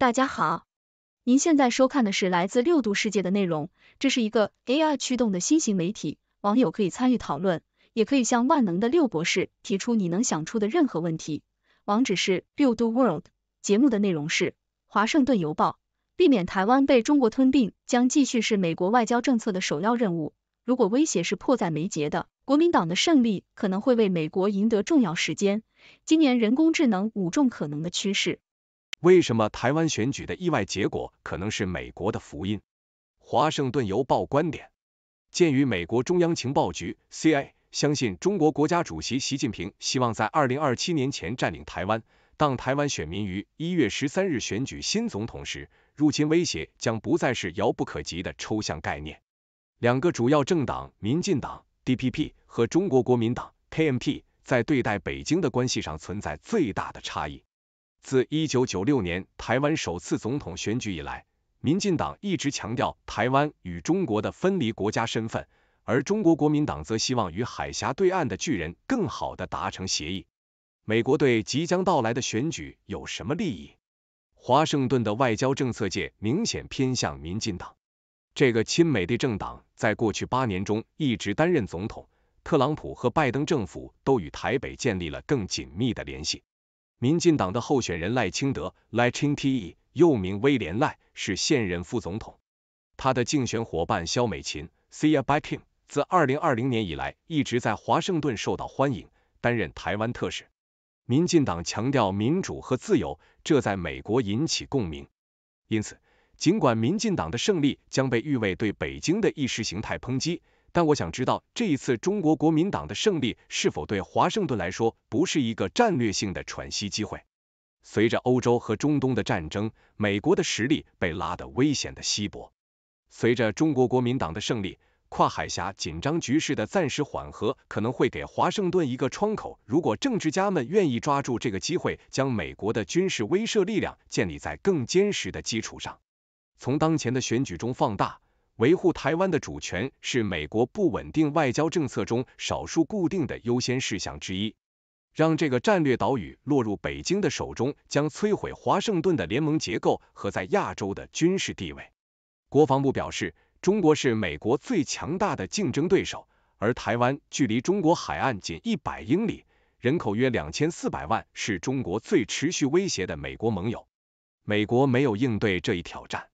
大家好，您现在收看的是来自六度世界的内容，这是一个 A I 驱动的新型媒体，网友可以参与讨论，也可以向万能的六博士提出你能想出的任何问题。网址是六度 World。节目的内容是《华盛顿邮报》避免台湾被中国吞并将继续是美国外交政策的首要任务。如果威胁是迫在眉睫的，国民党的胜利可能会为美国赢得重要时间。今年人工智能五重可能的趋势。为什么台湾选举的意外结果可能是美国的福音？华盛顿邮报观点：鉴于美国中央情报局 （CIA） 相信中国国家主席习近平希望在二零二七年前占领台湾，当台湾选民于一月十三日选举新总统时，入侵威胁将不再是遥不可及的抽象概念。两个主要政党民进党 （DPP） 和中国国民党 k m p 在对待北京的关系上存在最大的差异。自1996年台湾首次总统选举以来，民进党一直强调台湾与中国的分离国家身份，而中国国民党则希望与海峡对岸的巨人更好的达成协议。美国对即将到来的选举有什么利益？华盛顿的外交政策界明显偏向民进党，这个亲美的政党在过去八年中一直担任总统，特朗普和拜登政府都与台北建立了更紧密的联系。民进党的候选人赖清德 （Lai Ching-te） 又名威廉赖，是现任副总统。他的竞选伙伴萧美琴 s h i a Baking） 自2020年以来一直在华盛顿受到欢迎，担任台湾特使。民进党强调民主和自由，这在美国引起共鸣。因此，尽管民进党的胜利将被誉为对北京的意识形态抨击。但我想知道，这一次中国国民党的胜利是否对华盛顿来说不是一个战略性的喘息机会？随着欧洲和中东的战争，美国的实力被拉得危险的稀薄。随着中国国民党的胜利，跨海峡紧张局势的暂时缓和可能会给华盛顿一个窗口。如果政治家们愿意抓住这个机会，将美国的军事威慑力量建立在更坚实的基础上，从当前的选举中放大。维护台湾的主权是美国不稳定外交政策中少数固定的优先事项之一。让这个战略岛屿落入北京的手中，将摧毁华盛顿的联盟结构和在亚洲的军事地位。国防部表示，中国是美国最强大的竞争对手，而台湾距离中国海岸仅一百英里，人口约两千四百万，是中国最持续威胁的美国盟友。美国没有应对这一挑战。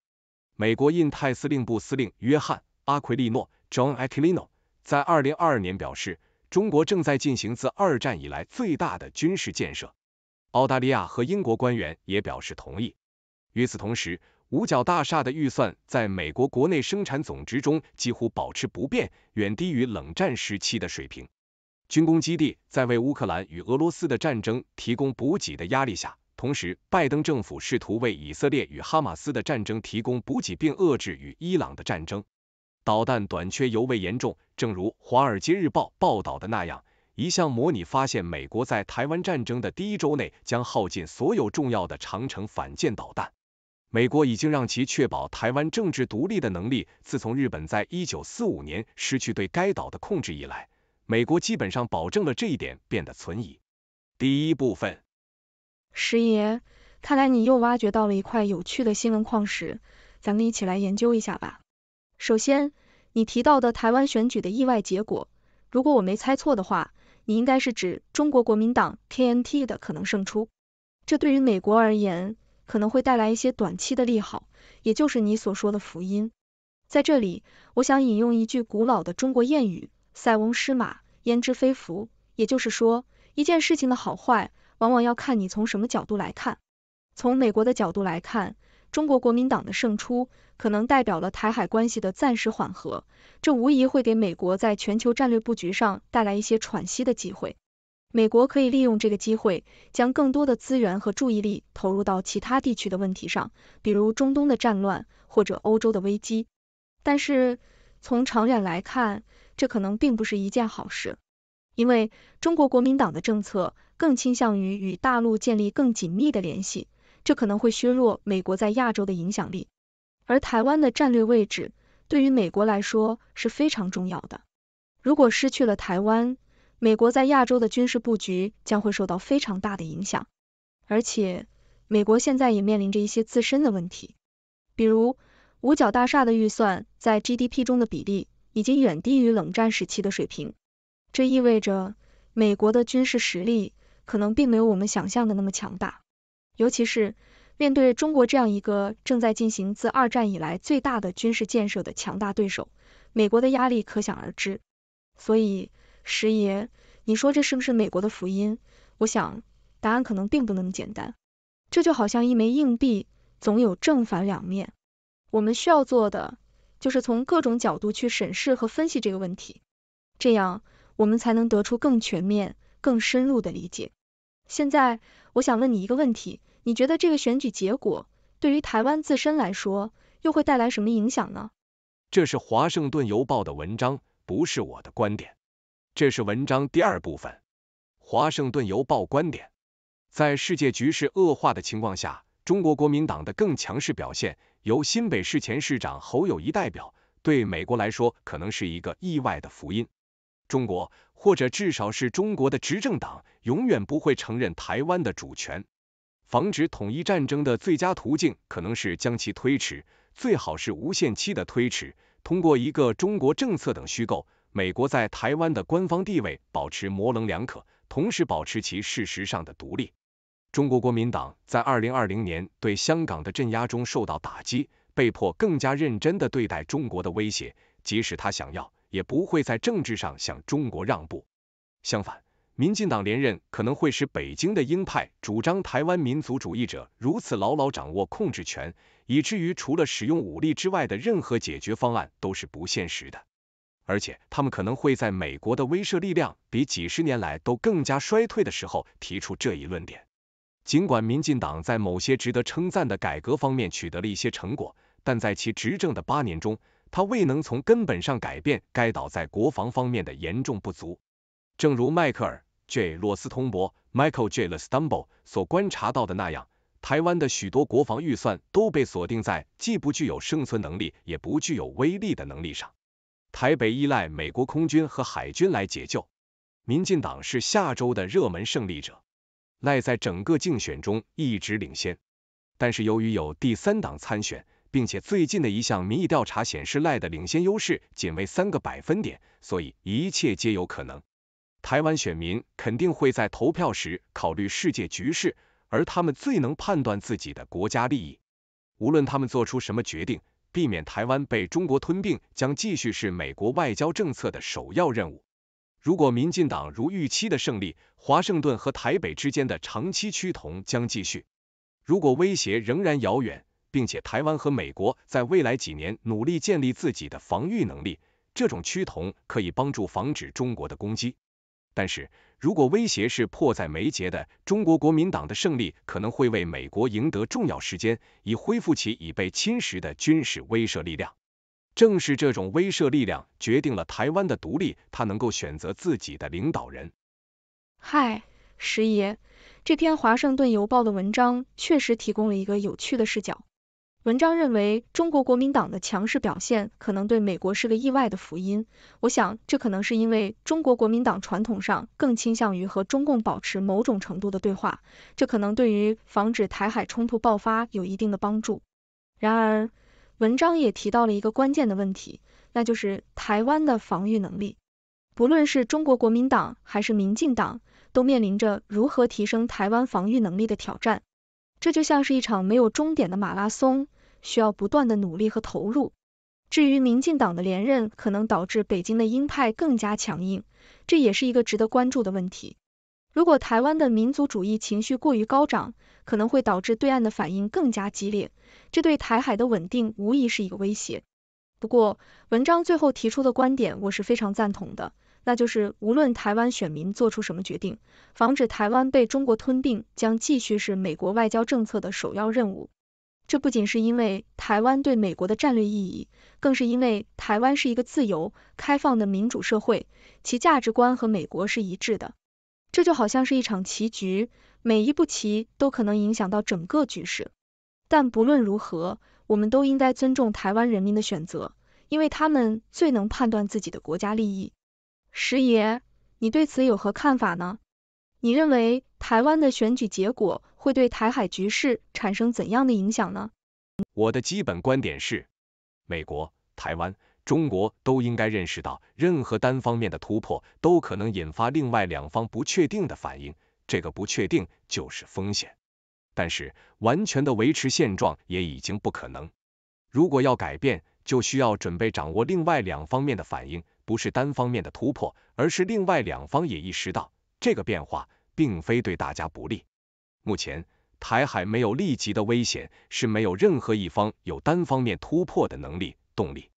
美国印太司令部司令约翰·阿奎利诺 （John Aquilino） 在2022年表示，中国正在进行自二战以来最大的军事建设。澳大利亚和英国官员也表示同意。与此同时，五角大厦的预算在美国国内生产总值中几乎保持不变，远低于冷战时期的水平。军工基地在为乌克兰与俄罗斯的战争提供补给的压力下。同时，拜登政府试图为以色列与哈马斯的战争提供补给，并遏制与伊朗的战争。导弹短缺尤为严重，正如《华尔街日报》报道的那样，一项模拟发现，美国在台湾战争的第一周内将耗尽所有重要的长城反舰导弹。美国已经让其确保台湾政治独立的能力，自从日本在一九四五年失去对该岛的控制以来，美国基本上保证了这一点变得存疑。第一部分。石爷，看来你又挖掘到了一块有趣的新闻矿石，咱们一起来研究一下吧。首先，你提到的台湾选举的意外结果，如果我没猜错的话，你应该是指中国国民党 k n t 的可能胜出。这对于美国而言，可能会带来一些短期的利好，也就是你所说的福音。在这里，我想引用一句古老的中国谚语：“塞翁失马，焉知非福。”也就是说，一件事情的好坏。往往要看你从什么角度来看。从美国的角度来看，中国国民党的胜出可能代表了台海关系的暂时缓和，这无疑会给美国在全球战略布局上带来一些喘息的机会。美国可以利用这个机会，将更多的资源和注意力投入到其他地区的问题上，比如中东的战乱或者欧洲的危机。但是从长远来看，这可能并不是一件好事，因为中国国民党的政策。更倾向于与大陆建立更紧密的联系，这可能会削弱美国在亚洲的影响力。而台湾的战略位置对于美国来说是非常重要的，如果失去了台湾，美国在亚洲的军事布局将会受到非常大的影响。而且，美国现在也面临着一些自身的问题，比如五角大厦的预算在 GDP 中的比例已经远低于冷战时期的水平，这意味着美国的军事实力。可能并没有我们想象的那么强大，尤其是面对中国这样一个正在进行自二战以来最大的军事建设的强大对手，美国的压力可想而知。所以，师爷，你说这是不是美国的福音？我想，答案可能并不那么简单。这就好像一枚硬币，总有正反两面。我们需要做的就是从各种角度去审视和分析这个问题，这样我们才能得出更全面、更深入的理解。现在我想问你一个问题，你觉得这个选举结果对于台湾自身来说又会带来什么影响呢？这是华盛顿邮报的文章，不是我的观点。这是文章第二部分，华盛顿邮报观点。在世界局势恶化的情况下，中国国民党的更强势表现，由新北市前市长侯友谊代表，对美国来说可能是一个意外的福音。中国。或者至少是中国的执政党永远不会承认台湾的主权。防止统一战争的最佳途径可能是将其推迟，最好是无限期的推迟。通过一个中国政策等虚构，美国在台湾的官方地位保持模棱两可，同时保持其事实上的独立。中国国民党在二零二零年对香港的镇压中受到打击，被迫更加认真的对待中国的威胁，即使他想要。也不会在政治上向中国让步。相反，民进党连任可能会使北京的鹰派主张台湾民族主义者如此牢牢掌握控制权，以至于除了使用武力之外的任何解决方案都是不现实的。而且，他们可能会在美国的威慑力量比几十年来都更加衰退的时候提出这一论点。尽管民进党在某些值得称赞的改革方面取得了一些成果，但在其执政的八年中。他未能从根本上改变该岛在国防方面的严重不足，正如迈克尔 ·J· 罗斯通博 （Michael J. l o s t u m b e 所观察到的那样，台湾的许多国防预算都被锁定在既不具有生存能力，也不具有威力的能力上。台北依赖美国空军和海军来解救。民进党是下周的热门胜利者，赖在整个竞选中一直领先，但是由于有第三党参选。并且最近的一项民意调查显示，赖的领先优势仅为三个百分点，所以一切皆有可能。台湾选民肯定会在投票时考虑世界局势，而他们最能判断自己的国家利益。无论他们做出什么决定，避免台湾被中国吞并，将继续是美国外交政策的首要任务。如果民进党如预期的胜利，华盛顿和台北之间的长期趋同将继续。如果威胁仍然遥远，并且台湾和美国在未来几年努力建立自己的防御能力，这种趋同可以帮助防止中国的攻击。但是如果威胁是迫在眉睫的，中国国民党的胜利可能会为美国赢得重要时间，以恢复其已被侵蚀的军事威慑力量。正是这种威慑力量决定了台湾的独立，它能够选择自己的领导人。嗨，石爷，这篇《华盛顿邮报》的文章确实提供了一个有趣的视角。文章认为，中国国民党的强势表现可能对美国是个意外的福音。我想，这可能是因为中国国民党传统上更倾向于和中共保持某种程度的对话，这可能对于防止台海冲突爆发有一定的帮助。然而，文章也提到了一个关键的问题，那就是台湾的防御能力。不论是中国国民党还是民进党，都面临着如何提升台湾防御能力的挑战。这就像是一场没有终点的马拉松。需要不断的努力和投入。至于民进党的连任可能导致北京的鹰派更加强硬，这也是一个值得关注的问题。如果台湾的民族主义情绪过于高涨，可能会导致对岸的反应更加激烈，这对台海的稳定无疑是一个威胁。不过，文章最后提出的观点我是非常赞同的，那就是无论台湾选民做出什么决定，防止台湾被中国吞并将继续是美国外交政策的首要任务。这不仅是因为台湾对美国的战略意义，更是因为台湾是一个自由、开放的民主社会，其价值观和美国是一致的。这就好像是一场棋局，每一步棋都可能影响到整个局势。但不论如何，我们都应该尊重台湾人民的选择，因为他们最能判断自己的国家利益。石爷，你对此有何看法呢？你认为台湾的选举结果？会对台海局势产生怎样的影响呢？我的基本观点是，美国、台湾、中国都应该认识到，任何单方面的突破都可能引发另外两方不确定的反应，这个不确定就是风险。但是，完全的维持现状也已经不可能。如果要改变，就需要准备掌握另外两方面的反应，不是单方面的突破，而是另外两方也意识到这个变化并非对大家不利。目前，台海没有立即的危险，是没有任何一方有单方面突破的能力、动力。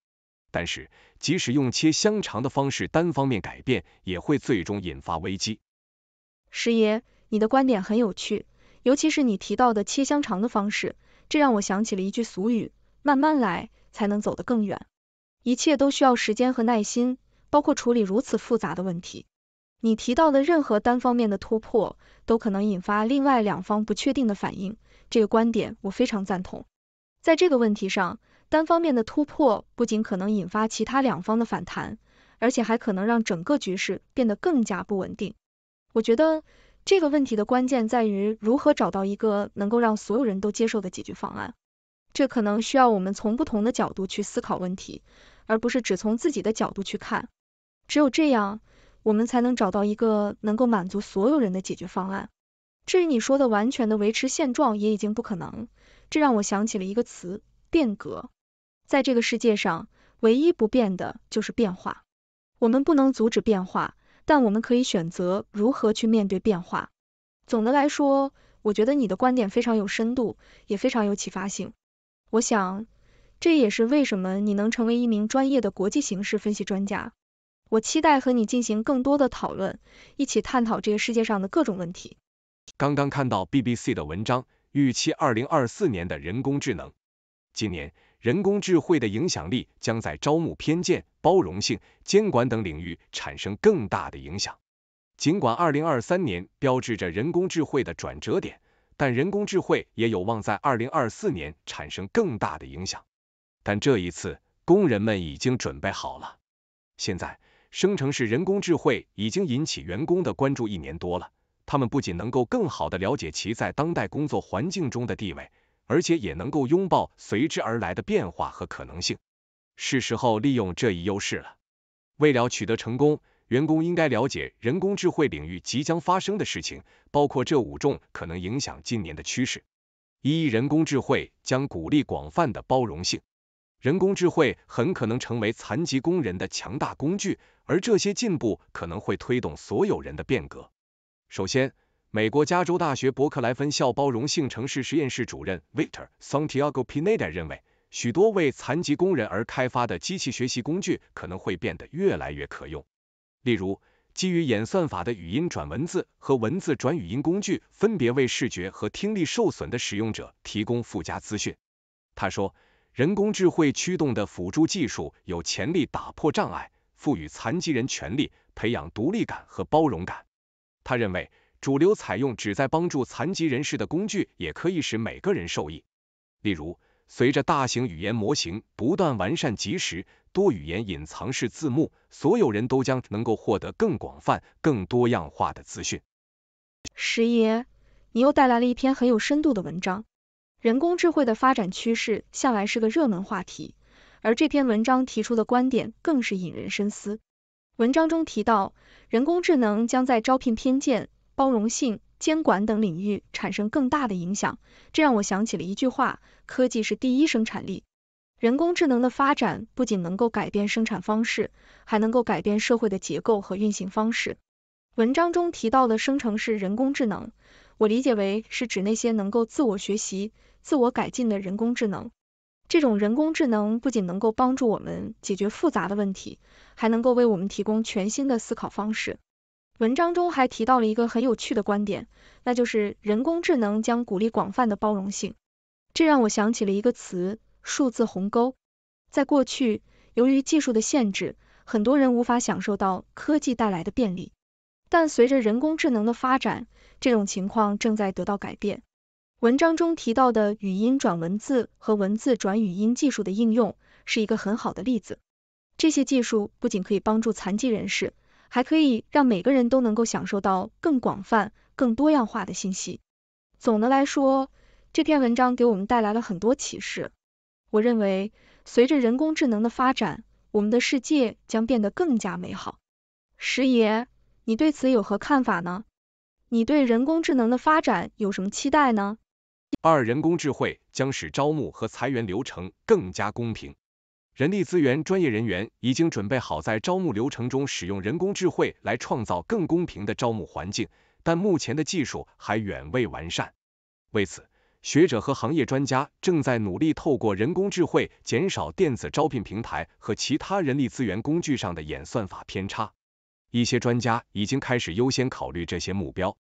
但是，即使用切香肠的方式单方面改变，也会最终引发危机。师爷，你的观点很有趣，尤其是你提到的切香肠的方式，这让我想起了一句俗语：慢慢来，才能走得更远。一切都需要时间和耐心，包括处理如此复杂的问题。你提到的任何单方面的突破，都可能引发另外两方不确定的反应。这个观点我非常赞同。在这个问题上，单方面的突破不仅可能引发其他两方的反弹，而且还可能让整个局势变得更加不稳定。我觉得这个问题的关键在于如何找到一个能够让所有人都接受的解决方案。这可能需要我们从不同的角度去思考问题，而不是只从自己的角度去看。只有这样。我们才能找到一个能够满足所有人的解决方案。至于你说的完全的维持现状，也已经不可能。这让我想起了一个词——变革。在这个世界上，唯一不变的就是变化。我们不能阻止变化，但我们可以选择如何去面对变化。总的来说，我觉得你的观点非常有深度，也非常有启发性。我想，这也是为什么你能成为一名专业的国际形势分析专家。我期待和你进行更多的讨论，一起探讨这个世界上的各种问题。刚刚看到 BBC 的文章，预期2024年的人工智能，今年人工智慧的影响力将在招募偏见、包容性、监管等领域产生更大的影响。尽管2023年标志着人工智慧的转折点，但人工智慧也有望在2024年产生更大的影响。但这一次，工人们已经准备好了，现在。生成式人工智慧已经引起员工的关注一年多了，他们不仅能够更好的了解其在当代工作环境中的地位，而且也能够拥抱随之而来的变化和可能性。是时候利用这一优势了。为了取得成功，员工应该了解人工智慧领域即将发生的事情，包括这五种可能影响今年的趋势：一、人工智慧将鼓励广泛的包容性。人工智慧很可能成为残疾工人的强大工具，而这些进步可能会推动所有人的变革。首先，美国加州大学伯克莱分校包容性城市实验室主任 Victor Santiago Pineda 认为，许多为残疾工人而开发的机器学习工具可能会变得越来越可用。例如，基于演算法的语音转文字和文字转语音工具，分别为视觉和听力受损的使用者提供附加资讯。他说。人工智慧驱动的辅助技术有潜力打破障碍，赋予残疾人权利，培养独立感和包容感。他认为，主流采用旨在帮助残疾人士的工具，也可以使每个人受益。例如，随着大型语言模型不断完善，及时多语言隐藏式字幕，所有人都将能够获得更广泛、更多样化的资讯。十爷，你又带来了一篇很有深度的文章。人工智慧的发展趋势向来是个热门话题，而这篇文章提出的观点更是引人深思。文章中提到，人工智能将在招聘偏见、包容性、监管等领域产生更大的影响，这让我想起了一句话：科技是第一生产力。人工智能的发展不仅能够改变生产方式，还能够改变社会的结构和运行方式。文章中提到的生成式人工智能。我理解为是指那些能够自我学习、自我改进的人工智能。这种人工智能不仅能够帮助我们解决复杂的问题，还能够为我们提供全新的思考方式。文章中还提到了一个很有趣的观点，那就是人工智能将鼓励广泛的包容性。这让我想起了一个词——数字鸿沟。在过去，由于技术的限制，很多人无法享受到科技带来的便利。但随着人工智能的发展，这种情况正在得到改变。文章中提到的语音转文字和文字转语音技术的应用是一个很好的例子。这些技术不仅可以帮助残疾人士，还可以让每个人都能够享受到更广泛、更多样化的信息。总的来说，这篇文章给我们带来了很多启示。我认为，随着人工智能的发展，我们的世界将变得更加美好。石爷，你对此有何看法呢？你对人工智能的发展有什么期待呢？二，人工智能将使招募和裁员流程更加公平。人力资源专业人员已经准备好在招募流程中使用人工智能来创造更公平的招募环境，但目前的技术还远未完善。为此，学者和行业专家正在努力透过人工智能减少电子招聘平台和其他人力资源工具上的演算法偏差。一些专家已经开始优先考虑这些目标。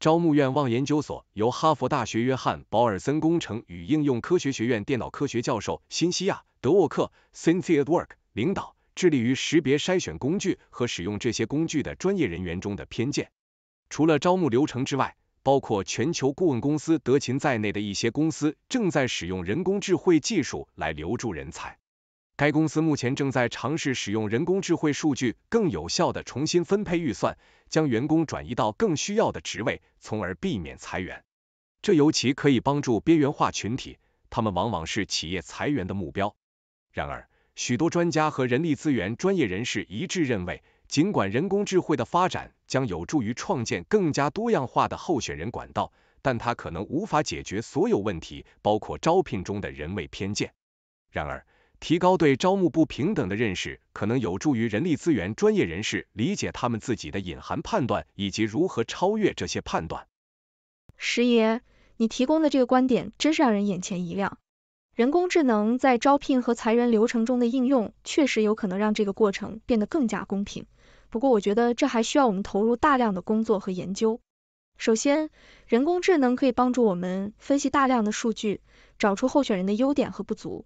招募愿望研究所由哈佛大学约翰·保尔森工程与应用科学学院电脑科学教授新西亚·德沃克 （Synthia Work） 领导，致力于识别筛选工具和使用这些工具的专业人员中的偏见。除了招募流程之外，包括全球顾问公司德勤在内的一些公司正在使用人工智慧技术来留住人才。该公司目前正在尝试使用人工智慧数据更有效地重新分配预算，将员工转移到更需要的职位，从而避免裁员。这尤其可以帮助边缘化群体，他们往往是企业裁员的目标。然而，许多专家和人力资源专业人士一致认为，尽管人工智慧的发展将有助于创建更加多样化的候选人管道，但它可能无法解决所有问题，包括招聘中的人为偏见。然而，提高对招募不平等的认识，可能有助于人力资源专业人士理解他们自己的隐含判断，以及如何超越这些判断。十爷，你提供的这个观点真是让人眼前一亮。人工智能在招聘和裁员流程中的应用，确实有可能让这个过程变得更加公平。不过，我觉得这还需要我们投入大量的工作和研究。首先，人工智能可以帮助我们分析大量的数据，找出候选人的优点和不足。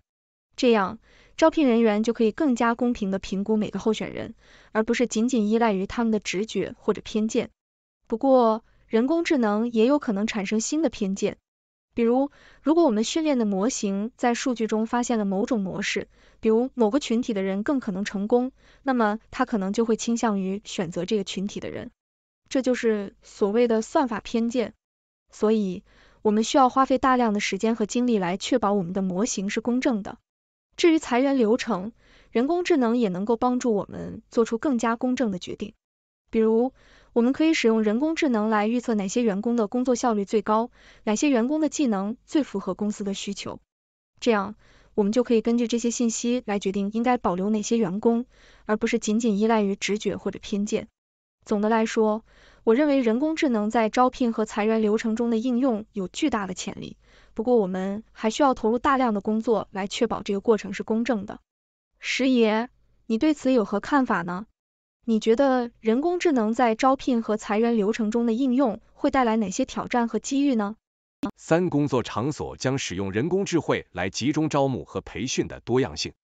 这样，招聘人员就可以更加公平地评估每个候选人，而不是仅仅依赖于他们的直觉或者偏见。不过，人工智能也有可能产生新的偏见，比如，如果我们训练的模型在数据中发现了某种模式，比如某个群体的人更可能成功，那么它可能就会倾向于选择这个群体的人，这就是所谓的算法偏见。所以，我们需要花费大量的时间和精力来确保我们的模型是公正的。至于裁员流程，人工智能也能够帮助我们做出更加公正的决定。比如，我们可以使用人工智能来预测哪些员工的工作效率最高，哪些员工的技能最符合公司的需求。这样，我们就可以根据这些信息来决定应该保留哪些员工，而不是仅仅依赖于直觉或者偏见。总的来说，我认为人工智能在招聘和裁员流程中的应用有巨大的潜力。不过，我们还需要投入大量的工作来确保这个过程是公正的。石爷，你对此有何看法呢？你觉得人工智能在招聘和裁员流程中的应用会带来哪些挑战和机遇呢？三工作场所将使用人工智能来集中招募和培训的多样性，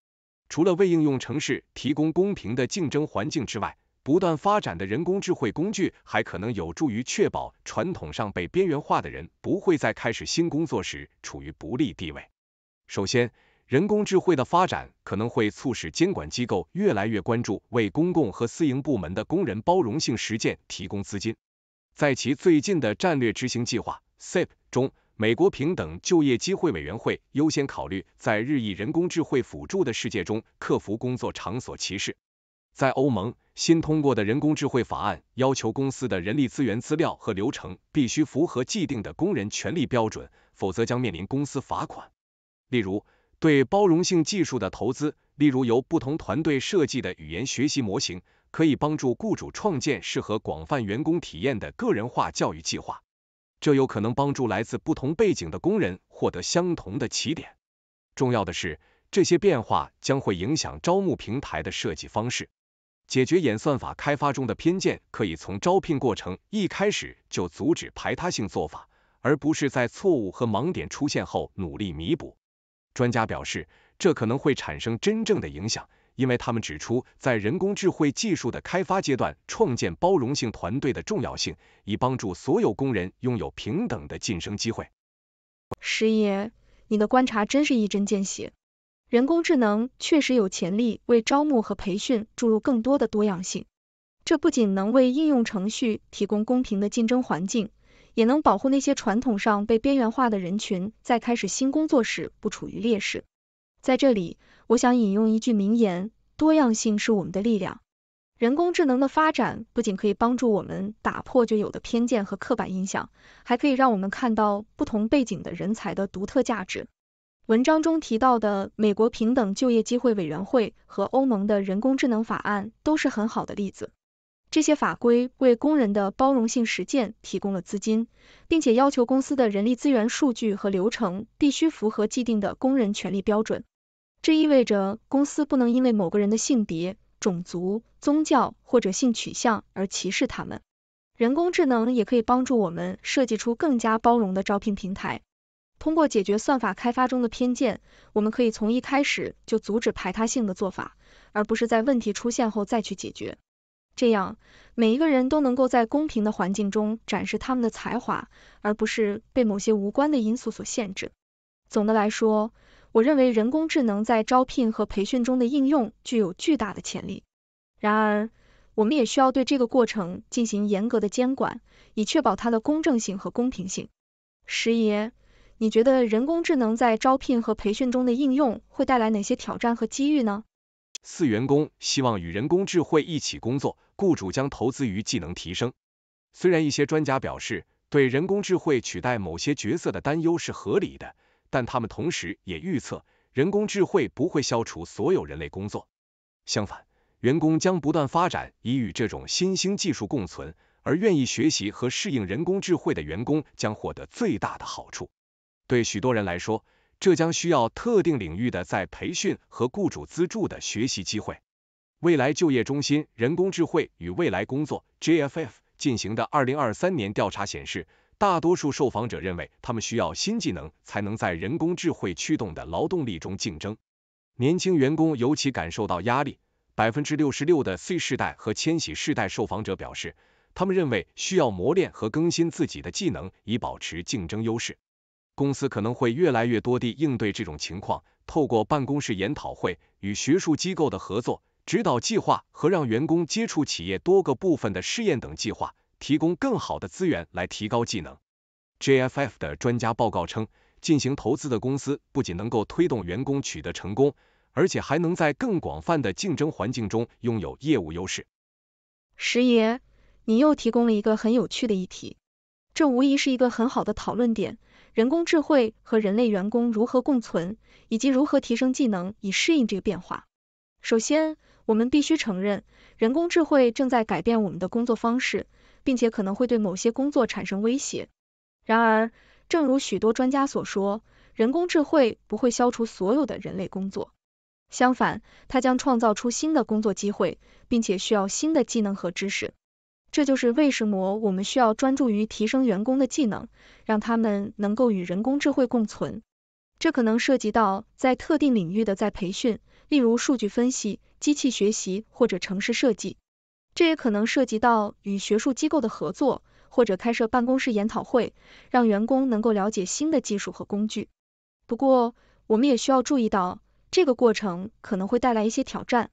除了为应用城市提供公平的竞争环境之外。不断发展的人工智慧工具还可能有助于确保传统上被边缘化的人不会在开始新工作时处于不利地位。首先，人工智慧的发展可能会促使监管机构越来越关注为公共和私营部门的工人包容性实践提供资金。在其最近的战略执行计划 s i p 中，美国平等就业机会委员会优先考虑在日益人工智慧辅助的世界中克服工作场所歧视。在欧盟。新通过的人工智慧法案要求公司的人力资源资料和流程必须符合既定的工人权利标准，否则将面临公司罚款。例如，对包容性技术的投资，例如由不同团队设计的语言学习模型，可以帮助雇主创建适合广泛员工体验的个人化教育计划。这有可能帮助来自不同背景的工人获得相同的起点。重要的是，这些变化将会影响招募平台的设计方式。解决演算法开发中的偏见，可以从招聘过程一开始就阻止排他性做法，而不是在错误和盲点出现后努力弥补。专家表示，这可能会产生真正的影响，因为他们指出，在人工智慧技术的开发阶段，创建包容性团队的重要性，以帮助所有工人拥有平等的晋升机会。师爷，你的观察真是一针见血。人工智能确实有潜力为招募和培训注入更多的多样性，这不仅能为应用程序提供公平的竞争环境，也能保护那些传统上被边缘化的人群在开始新工作时不处于劣势。在这里，我想引用一句名言：“多样性是我们的力量。”人工智能的发展不仅可以帮助我们打破就有的偏见和刻板印象，还可以让我们看到不同背景的人才的独特价值。文章中提到的美国平等就业机会委员会和欧盟的人工智能法案都是很好的例子。这些法规为工人的包容性实践提供了资金，并且要求公司的人力资源数据和流程必须符合既定的工人权利标准。这意味着公司不能因为某个人的性别、种族、宗教或者性取向而歧视他们。人工智能也可以帮助我们设计出更加包容的招聘平台。通过解决算法开发中的偏见，我们可以从一开始就阻止排他性的做法，而不是在问题出现后再去解决。这样，每一个人都能够在公平的环境中展示他们的才华，而不是被某些无关的因素所限制。总的来说，我认为人工智能在招聘和培训中的应用具有巨大的潜力。然而，我们也需要对这个过程进行严格的监管，以确保它的公正性和公平性。十爷。你觉得人工智能在招聘和培训中的应用会带来哪些挑战和机遇呢？四员工希望与人工智能一起工作，雇主将投资于技能提升。虽然一些专家表示对人工智能取代某些角色的担忧是合理的，但他们同时也预测人工智能不会消除所有人类工作。相反，员工将不断发展以与这种新兴技术共存，而愿意学习和适应人工智能的员工将获得最大的好处。对许多人来说，这将需要特定领域的在培训和雇主资助的学习机会。未来就业中心人工智能与未来工作 （JFF） 进行的二零二三年调查显示，大多数受访者认为他们需要新技能才能在人工智能驱动的劳动力中竞争。年轻员工尤其感受到压力，百分之六十六的 C 世代和千禧世代受访者表示，他们认为需要磨练和更新自己的技能以保持竞争优势。公司可能会越来越多地应对这种情况，透过办公室研讨会、与学术机构的合作、指导计划和让员工接触企业多个部分的试验等计划，提供更好的资源来提高技能。JFF 的专家报告称，进行投资的公司不仅能够推动员工取得成功，而且还能在更广泛的竞争环境中拥有业务优势。石爷，你又提供了一个很有趣的议题，这无疑是一个很好的讨论点。人工智慧和人类员工如何共存，以及如何提升技能以适应这个变化？首先，我们必须承认，人工智慧正在改变我们的工作方式，并且可能会对某些工作产生威胁。然而，正如许多专家所说，人工智慧不会消除所有的人类工作，相反，它将创造出新的工作机会，并且需要新的技能和知识。这就是为什么我们需要专注于提升员工的技能，让他们能够与人工智慧共存。这可能涉及到在特定领域的再培训，例如数据分析、机器学习或者城市设计。这也可能涉及到与学术机构的合作，或者开设办公室研讨会，让员工能够了解新的技术和工具。不过，我们也需要注意到，这个过程可能会带来一些挑战，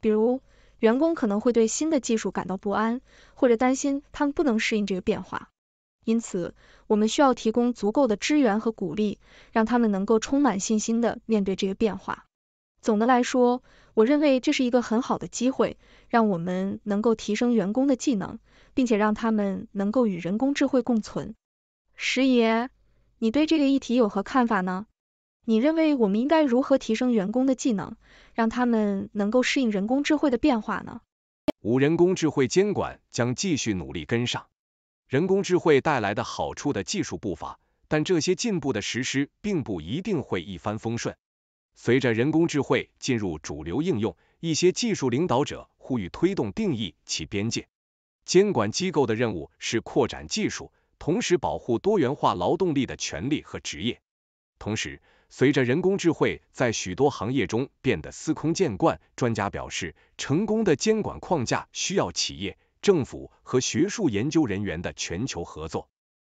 比如。员工可能会对新的技术感到不安，或者担心他们不能适应这个变化。因此，我们需要提供足够的支援和鼓励，让他们能够充满信心地面对这个变化。总的来说，我认为这是一个很好的机会，让我们能够提升员工的技能，并且让他们能够与人工智慧共存。石爷，你对这个议题有何看法呢？你认为我们应该如何提升员工的技能，让他们能够适应人工智慧的变化呢？五，人工智慧监管将继续努力跟上人工智慧带来的好处的技术步伐，但这些进步的实施并不一定会一帆风顺。随着人工智慧进入主流应用，一些技术领导者呼吁推动定义其边界。监管机构的任务是扩展技术，同时保护多元化劳动力的权利和职业，同时。随着人工智慧在许多行业中变得司空见惯，专家表示，成功的监管框架需要企业、政府和学术研究人员的全球合作。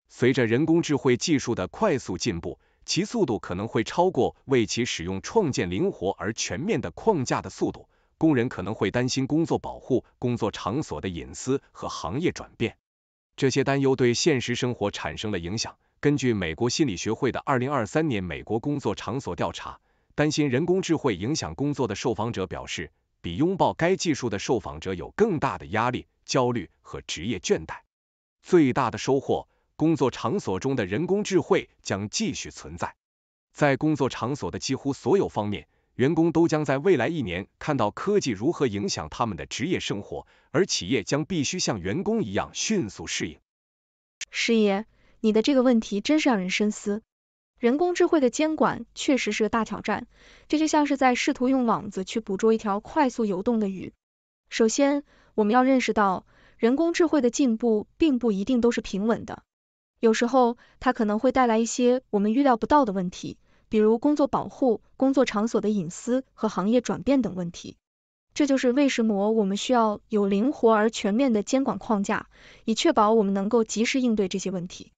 随着人工智慧技术的快速进步，其速度可能会超过为其使用创建灵活而全面的框架的速度。工人可能会担心工作保护、工作场所的隐私和行业转变。这些担忧对现实生活产生了影响。根据美国心理学会的二零二三年美国工作场所调查，担心人工智慧影响工作的受访者表示，比拥抱该技术的受访者有更大的压力、焦虑和职业倦怠。最大的收获，工作场所中的人工智慧将继续存在，在工作场所的几乎所有方面，员工都将在未来一年看到科技如何影响他们的职业生活，而企业将必须像员工一样迅速适应。事业你的这个问题真是让人深思。人工智慧的监管确实是个大挑战，这就像是在试图用网子去捕捉一条快速游动的鱼。首先，我们要认识到，人工智慧的进步并不一定都是平稳的，有时候它可能会带来一些我们预料不到的问题，比如工作保护、工作场所的隐私和行业转变等问题。这就是为什么我们需要有灵活而全面的监管框架，以确保我们能够及时应对这些问题。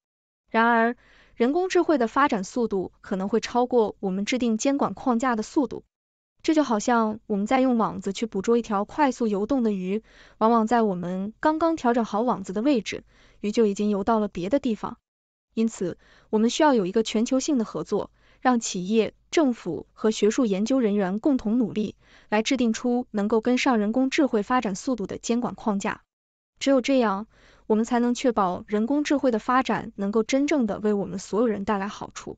然而，人工智慧的发展速度可能会超过我们制定监管框架的速度。这就好像我们在用网子去捕捉一条快速游动的鱼，往往在我们刚刚调整好网子的位置，鱼就已经游到了别的地方。因此，我们需要有一个全球性的合作，让企业、政府和学术研究人员共同努力，来制定出能够跟上人工智慧发展速度的监管框架。只有这样。我们才能确保人工智慧的发展能够真正的为我们所有人带来好处。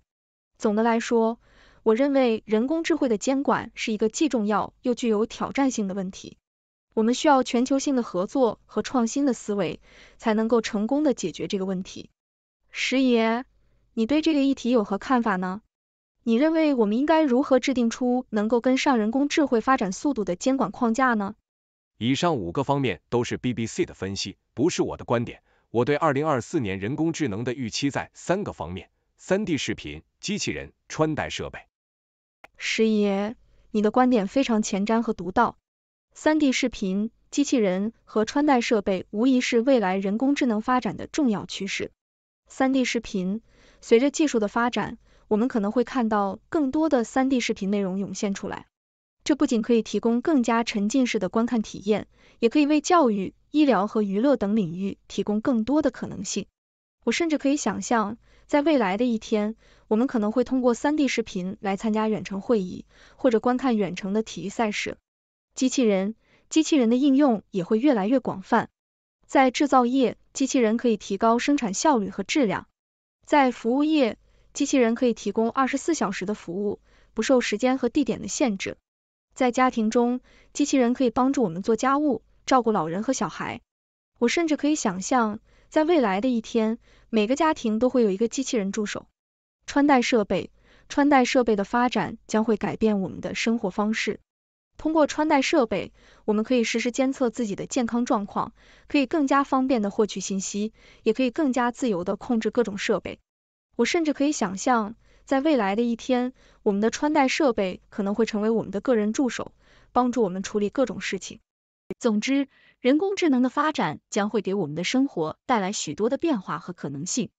总的来说，我认为人工智慧的监管是一个既重要又具有挑战性的问题。我们需要全球性的合作和创新的思维，才能够成功的解决这个问题。石爷，你对这个议题有何看法呢？你认为我们应该如何制定出能够跟上人工智慧发展速度的监管框架呢？以上五个方面都是 BBC 的分析。不是我的观点，我对二零二四年人工智能的预期在三个方面：三 D 视频、机器人、穿戴设备。师爷，你的观点非常前瞻和独到。三 D 视频、机器人和穿戴设备无疑是未来人工智能发展的重要趋势。三 D 视频，随着技术的发展，我们可能会看到更多的三 D 视频内容涌现出来。这不仅可以提供更加沉浸式的观看体验，也可以为教育。医疗和娱乐等领域提供更多的可能性。我甚至可以想象，在未来的一天，我们可能会通过三 D 视频来参加远程会议，或者观看远程的体育赛事。机器人，机器人的应用也会越来越广泛。在制造业，机器人可以提高生产效率和质量；在服务业，机器人可以提供二十四小时的服务，不受时间和地点的限制；在家庭中，机器人可以帮助我们做家务。照顾老人和小孩，我甚至可以想象，在未来的一天，每个家庭都会有一个机器人助手。穿戴设备，穿戴设备的发展将会改变我们的生活方式。通过穿戴设备，我们可以实时监测自己的健康状况，可以更加方便的获取信息，也可以更加自由的控制各种设备。我甚至可以想象，在未来的一天，我们的穿戴设备可能会成为我们的个人助手，帮助我们处理各种事情。总之，人工智能的发展将会给我们的生活带来许多的变化和可能性。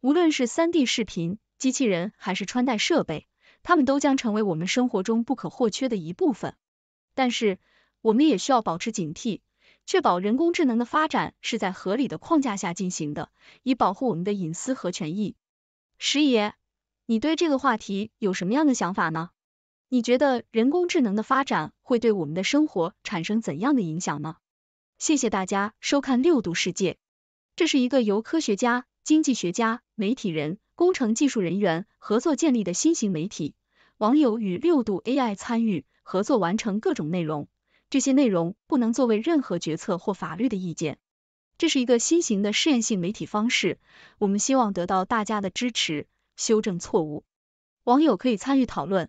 无论是三 D 视频、机器人还是穿戴设备，它们都将成为我们生活中不可或缺的一部分。但是，我们也需要保持警惕，确保人工智能的发展是在合理的框架下进行的，以保护我们的隐私和权益。石爷，你对这个话题有什么样的想法呢？你觉得人工智能的发展会对我们的生活产生怎样的影响呢？谢谢大家收看六度世界。这是一个由科学家、经济学家、媒体人、工程技术人员合作建立的新型媒体，网友与六度 AI 参与合作完成各种内容，这些内容不能作为任何决策或法律的意见。这是一个新型的试验性媒体方式，我们希望得到大家的支持，修正错误，网友可以参与讨论。